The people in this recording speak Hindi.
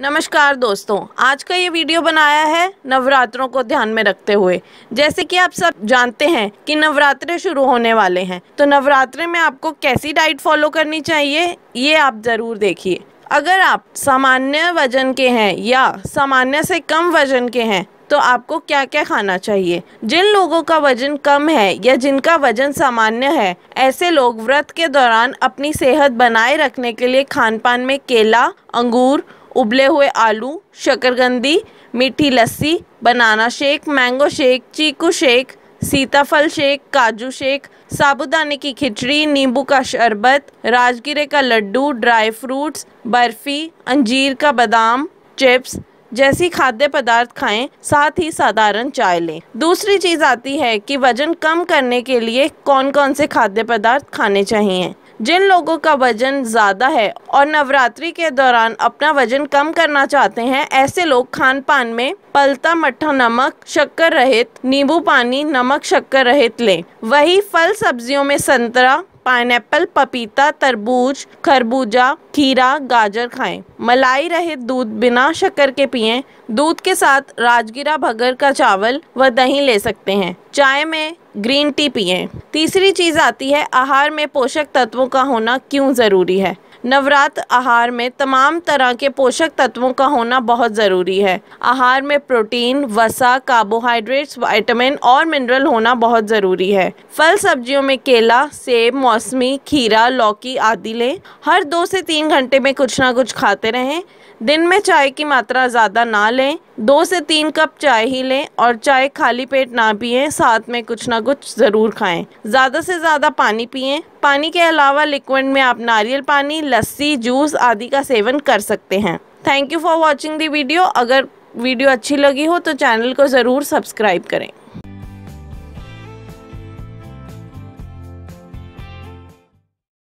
नमस्कार दोस्तों आज का ये वीडियो बनाया है नवरात्रों को ध्यान में रखते हुए जैसे कि आप सब जानते हैं कि नवरात्रे शुरू होने वाले हैं तो नवरात्रे में आपको कैसी डाइट फॉलो करनी चाहिए ये आप ज़रूर देखिए अगर आप सामान्य वजन के हैं या सामान्य से कम वजन के हैं तो आपको क्या क्या खाना चाहिए जिन लोगों का वजन कम है या जिनका वजन सामान्य है ऐसे लोग व्रत के दौरान अपनी सेहत बनाए रखने के लिए खान पान में केला अंगूर उबले हुए आलू शकरकंदी मीठी lassi banana shake mango shake चीकू शेक सीताफल शेक काजू शेक साबुदाने की खिचड़ी नींबू का शरबत राजगिरे का लड्डू ड्राई फ्रूट्स बर्फ़ी अंजीर का बादाम चिप्स जैसी खाद्य पदार्थ खाएं साथ ही साधारण चाय लें दूसरी चीज़ आती है कि वजन कम करने के लिए कौन कौन से खाद्य पदार्थ खाने चाहिए जिन लोगों का वजन ज़्यादा है और नवरात्रि के दौरान अपना वजन कम करना चाहते हैं ऐसे लोग खान पान में पलता मट्ठा नमक शक्कर रहित नींबू पानी नमक शक्कर रहित लें वही फल सब्जियों में संतरा पाइनएप्पल पपीता तरबूज खरबूजा खीरा गाजर खाएं मलाई रहित दूध बिना शक्कर के पिए दूध के साथ राजगिरा भगर का चावल व दही ले सकते हैं चाय में ग्रीन टी पिए तीसरी चीज़ आती है आहार में पोषक तत्वों का होना क्यों ज़रूरी है नवरात्र आहार में तमाम तरह के पोषक तत्वों का होना बहुत ज़रूरी है आहार में प्रोटीन वसा कार्बोहाइड्रेट्स वाइटामिन और मिनरल होना बहुत ज़रूरी है फल सब्जियों में केला सेब मौसमी खीरा लौकी आदि लें हर दो से तीन घंटे में कुछ ना कुछ खाते रहें दिन में चाय की मात्रा ज़्यादा ना लें दो से तीन कप चाय ही लें और चाय खाली पेट ना पिए साथ में कुछ ना कुछ ज़रूर खाएं ज़्यादा से ज़्यादा पानी पिएं पानी के अलावा लिक्विड में आप नारियल पानी लस्सी जूस आदि का सेवन कर सकते हैं thank you for watching the video अगर वीडियो अच्छी लगी हो तो चैनल को ज़रूर सब्सक्राइब करें